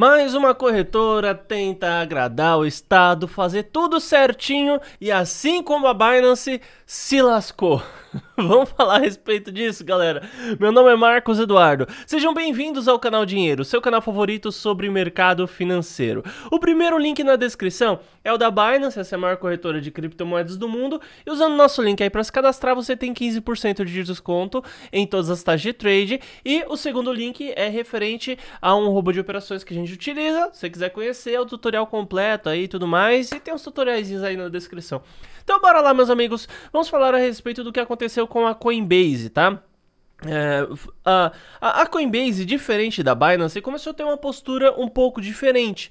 Mais uma corretora tenta agradar o Estado, fazer tudo certinho e assim como a Binance se lascou. Vamos falar a respeito disso, galera. Meu nome é Marcos Eduardo. Sejam bem-vindos ao canal Dinheiro, seu canal favorito sobre mercado financeiro. O primeiro link na descrição é o da Binance, essa é a maior corretora de criptomoedas do mundo. E usando o nosso link aí para se cadastrar, você tem 15% de desconto em todas as taxas de trade. E o segundo link é referente a um robô de operações que a gente utiliza. Se você quiser conhecer, é o tutorial completo aí e tudo mais. E tem uns tutoriais aí na descrição. Então bora lá, meus amigos. Vamos falar a respeito do que aconteceu aconteceu com a Coinbase, tá? É, a, a Coinbase, diferente da Binance, começou a ter uma postura um pouco diferente.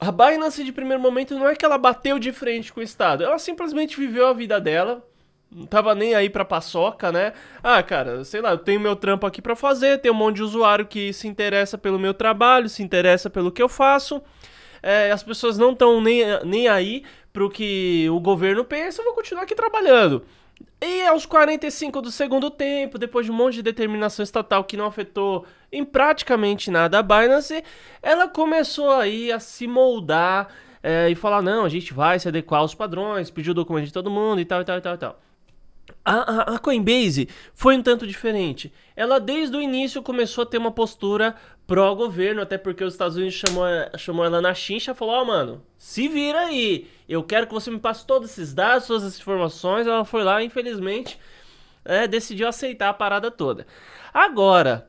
A Binance, de primeiro momento, não é que ela bateu de frente com o Estado, ela simplesmente viveu a vida dela, não tava nem aí pra paçoca, né? Ah, cara, sei lá, eu tenho meu trampo aqui pra fazer, tem um monte de usuário que se interessa pelo meu trabalho, se interessa pelo que eu faço. É, as pessoas não estão nem, nem aí pro que o governo pensa, eu vou continuar aqui trabalhando. E aos 45 do segundo tempo, depois de um monte de determinação estatal que não afetou em praticamente nada a Binance, ela começou aí a se moldar é, e falar: não, a gente vai se adequar aos padrões, pedir o documento de todo mundo e tal, e tal, e tal, e tal a, a Coinbase foi um tanto diferente. Ela desde o início começou a ter uma postura pró-governo, até porque os Estados Unidos chamou, chamou ela na chincha e falou: Ó, oh, mano, se vira aí, eu quero que você me passe todos esses dados, todas essas informações. Ela foi lá, infelizmente, é, decidiu aceitar a parada toda. Agora.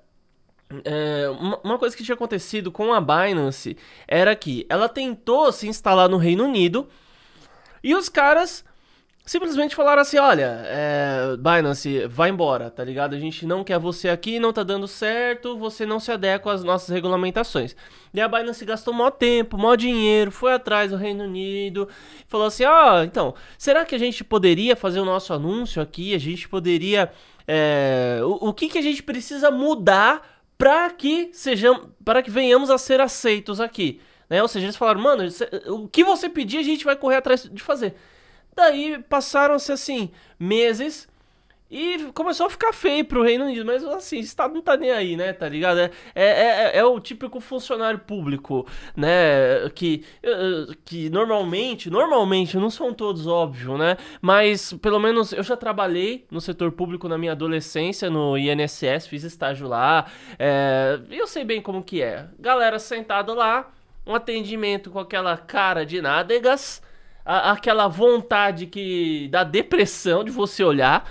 É, uma coisa que tinha acontecido com a Binance era que ela tentou se instalar no Reino Unido e os caras simplesmente falaram assim: olha, é, Binance, vai embora, tá ligado? A gente não quer você aqui, não tá dando certo, você não se adequa às nossas regulamentações. E a Binance gastou maior tempo, maior dinheiro, foi atrás do Reino Unido, falou assim: ó, oh, então, será que a gente poderia fazer o nosso anúncio aqui? A gente poderia. É, o, o que, que a gente precisa mudar para que sejamos, para que venhamos a ser aceitos aqui? Né? Ou seja, eles falaram, mano, o que você pedir a gente vai correr atrás de fazer. Daí passaram-se assim meses e começou a ficar feio pro Reino Unido, mas assim, o Estado não tá nem aí, né? Tá ligado? É, é, é, é o típico funcionário público, né? Que, eh, eh, que normalmente, normalmente, não são todos, óbvio, né? Mas pelo menos eu já trabalhei no setor público na minha adolescência, no INSS, fiz estágio lá. É, eu sei bem como que é. Galera sentada lá, um atendimento com aquela cara de nádegas a, aquela vontade que dá depressão de você olhar.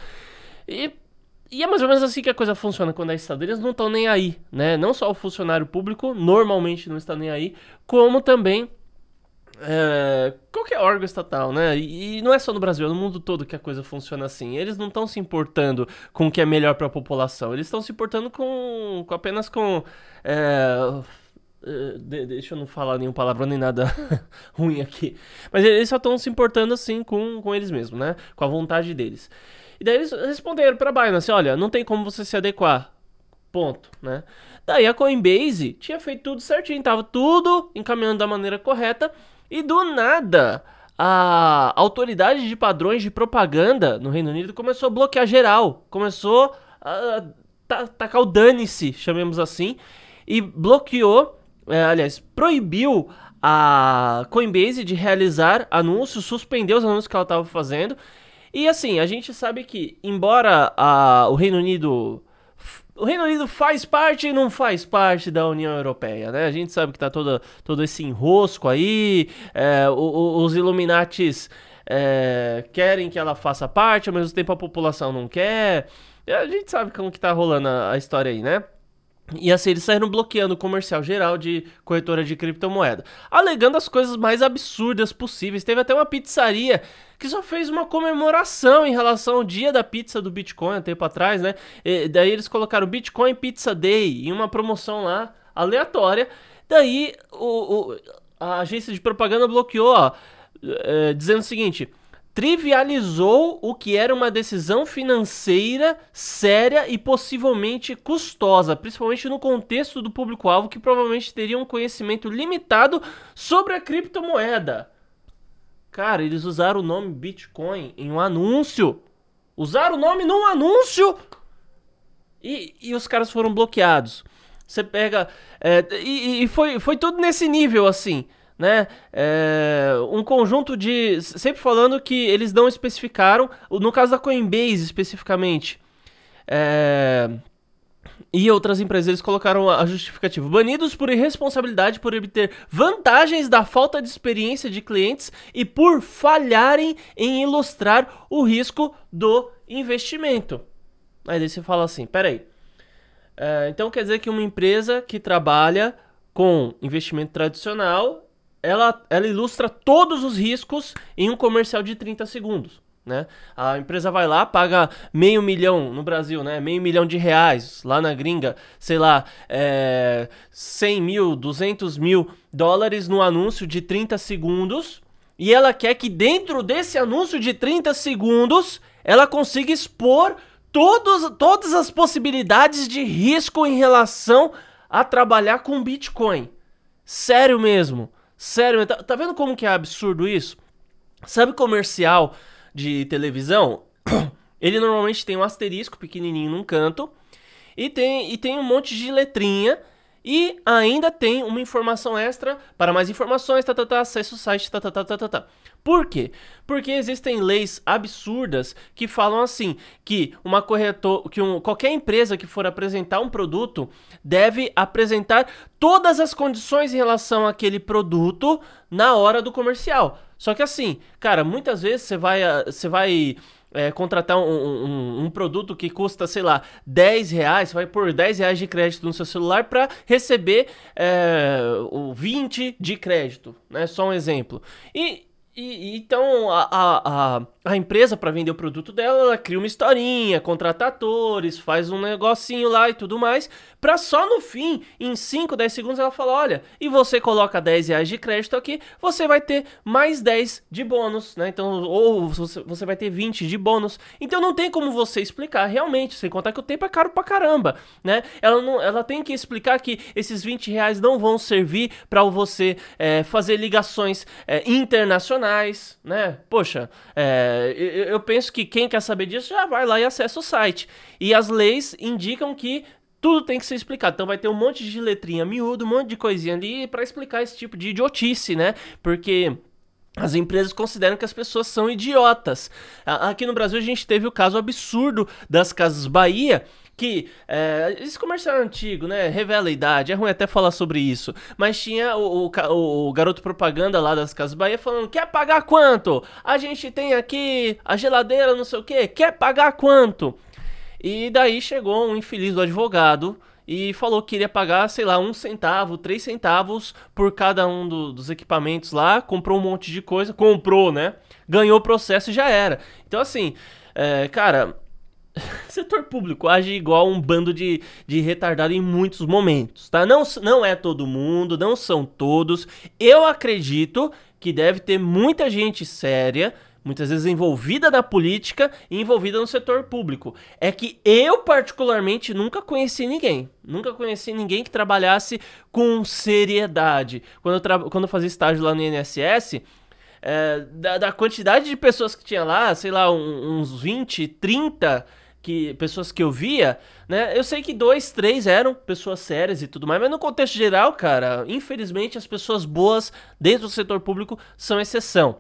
E, e, é mais ou menos assim que a coisa funciona quando as estaduarias não estão nem aí, né? Não só o funcionário público normalmente não está nem aí, como também é, qualquer órgão estatal, né? E, e não é só no Brasil, é no mundo todo que a coisa funciona assim. Eles não estão se importando com o que é melhor para a população, eles estão se importando com, com apenas com é, eh, de, deixa eu não falar nenhum palavrão nem nada ruim aqui. Mas eles só estão se importando assim com, com eles mesmos, né? Com a vontade deles. E daí eles responderam pra Binance, assim, olha, não tem como você se adequar. Ponto, né? Daí a Coinbase tinha feito tudo certinho, tava tudo encaminhando da maneira correta. E do nada, a autoridade de padrões de propaganda no Reino Unido começou a bloquear geral. Começou a, a tacar o dane-se, chamemos assim. E bloqueou é, aliás, proibiu a Coinbase de realizar anúncios, suspendeu os anúncios que ela estava fazendo. E assim, a gente sabe que, embora a, o Reino Unido. O Reino Unido faz parte e não faz parte da União Europeia, né? A gente sabe que tá todo, todo esse enrosco aí, é, o, o, os Illuminatis é, querem que ela faça parte, ao mesmo tempo a população não quer. A gente sabe como que tá rolando a, a história aí, né? E assim, eles saíram bloqueando o comercial geral de corretora de criptomoeda, alegando as coisas mais absurdas possíveis. Teve até uma pizzaria que só fez uma comemoração em relação ao dia da pizza do Bitcoin, há tempo atrás, né? E daí eles colocaram Bitcoin Pizza Day em uma promoção lá, aleatória. Daí o, o a agência de propaganda bloqueou, ó, é, dizendo o seguinte trivializou o que era uma decisão financeira séria e possivelmente custosa, principalmente no contexto do público-alvo que provavelmente teria um conhecimento limitado sobre a criptomoeda. Cara, eles usaram o nome Bitcoin em um anúncio. Usaram o nome num anúncio! E, e os caras foram bloqueados. Você pega. É, e, e foi, foi tudo nesse nível assim né? É, um conjunto de. Sempre falando que eles não especificaram, no caso da Coinbase especificamente. É, e outras empresas eles colocaram a justificativa. Banidos por irresponsabilidade por obter vantagens da falta de experiência de clientes e por falharem em ilustrar o risco do investimento. Aí você fala assim: peraí. É, então quer dizer que uma empresa que trabalha com investimento tradicional ela, ela ilustra todos os riscos em um comercial de 30 segundos. Né? A empresa vai lá, paga meio milhão no Brasil, né? meio milhão de reais, lá na gringa, sei lá, é, 100 mil, 200 mil dólares no anúncio de 30 segundos. E ela quer que dentro desse anúncio de 30 segundos ela consiga expor todos, todas as possibilidades de risco em relação a trabalhar com Bitcoin. Sério mesmo. Sério, tá, tá vendo como que é absurdo isso? Sabe comercial de televisão? Ele normalmente tem um asterisco pequenininho num canto e tem, e tem um monte de letrinha e ainda tem uma informação extra para mais informações, tá, tá, tá, acesse o site, tá, tá, tá, tá, tá, tá, Por quê? Porque existem leis absurdas que falam assim, que uma corretor, que um, qualquer empresa que for apresentar um produto deve apresentar todas as condições em relação àquele produto na hora do comercial. Só que assim, cara, muitas vezes você vai, ah, você vai é, contratar um, um, um, produto que custa, sei lá, 10 reais, vai por 10 reais de crédito no seu celular para receber é, o 20 de crédito, né? Só um exemplo. E e, e então a, a, a empresa, para vender o produto dela, ela cria uma historinha, contrata atores, faz um negocinho lá e tudo mais, pra só no fim, em 5, 10 segundos, ela fala: olha, e você coloca 10 reais de crédito aqui, você vai ter mais 10 de bônus, né? Então, ou você vai ter 20 de bônus. Então não tem como você explicar realmente, sem contar que o tempo é caro pra caramba, né? Ela, não, ela tem que explicar que esses 20 reais não vão servir para você é, fazer ligações é, internacionais canais, né? Poxa, é, eu, eu penso que quem quer saber disso já vai lá e acessa o site. E as leis indicam que tudo tem que ser explicado. Então vai ter um monte de letrinha miúdo, um monte de coisinha ali para explicar esse tipo de idiotice, né? Porque as empresas consideram que as pessoas são idiotas. Aqui no Brasil a gente teve o caso absurdo das Casas Bahia, que é, esse comercial é antigo, né? Revela a idade, é ruim até falar sobre isso. Mas tinha o, o, o, garoto propaganda lá das Casas Bahia falando: quer pagar quanto? A gente tem aqui a geladeira, não sei o que, quer pagar quanto? E daí chegou um infeliz do advogado e falou que iria pagar, sei lá, um centavo, três centavos por cada um do, dos equipamentos lá, comprou um monte de coisa, comprou, né? Ganhou o processo e já era. Então, assim, é, cara, setor público age igual um bando de, de retardado em muitos momentos, tá? Não, não é todo mundo, não são todos. Eu acredito que deve ter muita gente séria, muitas vezes envolvida na política e envolvida no setor público. É que eu, particularmente, nunca conheci ninguém. Nunca conheci ninguém que trabalhasse com seriedade. Quando eu, tra... Quando eu fazia estágio lá no INSS, é, eh, da, da, quantidade de pessoas que tinha lá, sei lá, um, uns 20, 30 que pessoas que eu via, né? Eu sei que dois, três eram pessoas sérias e tudo mais, mas no contexto geral, cara, infelizmente as pessoas boas dentro do setor público são exceção.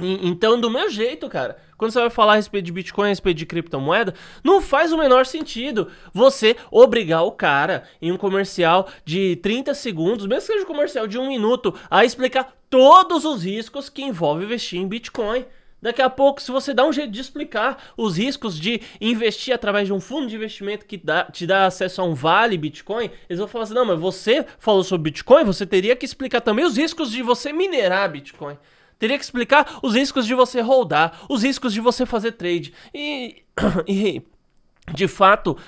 E, então, do meu jeito, cara, quando você vai falar a respeito de Bitcoin, a respeito de criptomoeda, não faz o menor sentido você obrigar o cara em um comercial de 30 segundos, mesmo que seja um comercial de um minuto, a explicar todos os riscos que envolve investir em Bitcoin. Daqui a pouco, se você dá um jeito de explicar os riscos de investir através de um fundo de investimento que dá, te dá acesso a um vale Bitcoin, eles vão falar assim: não, mas você falou sobre Bitcoin, você teria que explicar também os riscos de você minerar Bitcoin. Teria que explicar os riscos de você holdar, os riscos de você fazer trade. E, e de fato,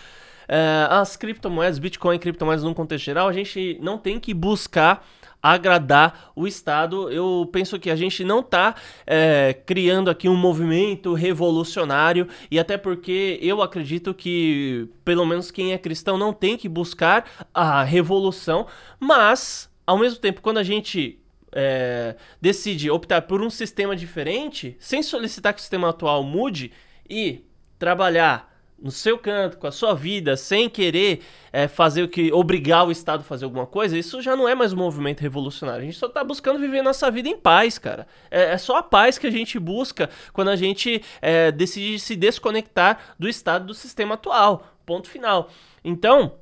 eh, as criptomoedas, Bitcoin, criptomoedas num contexto geral, a gente não tem que buscar agradar o Estado. Eu penso que a gente não está é, criando aqui um movimento revolucionário e até porque eu acredito que, pelo menos quem é cristão, não tem que buscar a revolução, mas, ao mesmo tempo, quando a gente é, decide optar por um sistema diferente, sem solicitar que o sistema atual mude e trabalhar no seu canto, com a sua vida, sem querer é, fazer o que. obrigar o Estado a fazer alguma coisa, isso já não é mais um movimento revolucionário. A gente só tá buscando viver nossa vida em paz, cara. É, é só a paz que a gente busca quando a gente é, decide se desconectar do Estado do sistema atual. Ponto final. Então.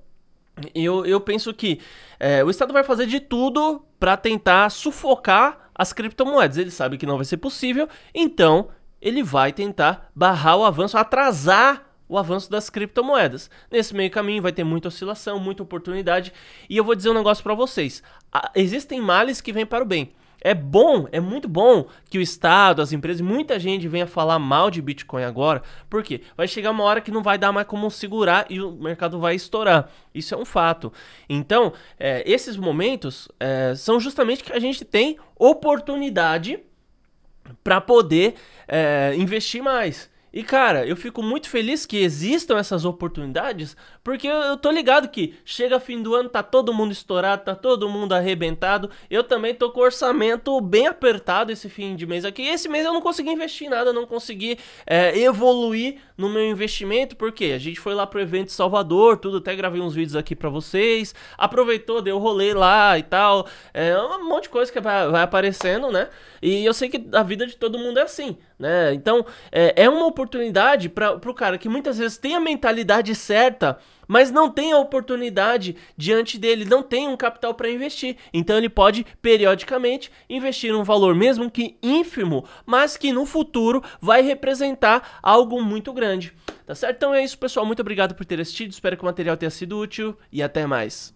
Eu, eu penso que é, o Estado vai fazer de tudo para tentar sufocar as criptomoedas. Ele sabe que não vai ser possível, então ele vai tentar barrar o avanço, atrasar o avanço das criptomoedas. Nesse meio caminho vai ter muita oscilação, muita oportunidade. E eu vou dizer um negócio para vocês: existem males que vêm para o bem. É bom, é muito bom que o Estado, as empresas, muita gente venha falar mal de Bitcoin agora, porque vai chegar uma hora que não vai dar mais como segurar e o mercado vai estourar. Isso é um fato. Então, é, esses momentos é, são justamente que a gente tem oportunidade para poder é, investir mais. E cara, eu fico muito feliz que existam essas oportunidades, porque eu, eu, tô ligado que chega fim do ano, tá todo mundo estourado, tá todo mundo arrebentado. Eu também tô com orçamento bem apertado esse fim de mês aqui. Esse mês eu não consegui investir em nada, não consegui é, evoluir no meu investimento, porque a gente foi lá pro evento Salvador, tudo, até gravei uns vídeos aqui para vocês. Aproveitou, deu rolê lá e tal. É, é um monte de coisa que vai, vai aparecendo, né? E eu sei que a vida de todo mundo é assim, né? Então é, é uma oportunidade para pro cara que muitas vezes tem a mentalidade certa mas não tem a oportunidade diante dele, não tem um capital para investir. Então ele pode periodicamente investir um valor mesmo que ínfimo, mas que no futuro vai representar algo muito grande. Tá certo? Então é isso, pessoal. Muito obrigado por ter assistido. Espero que o material tenha sido útil e até mais.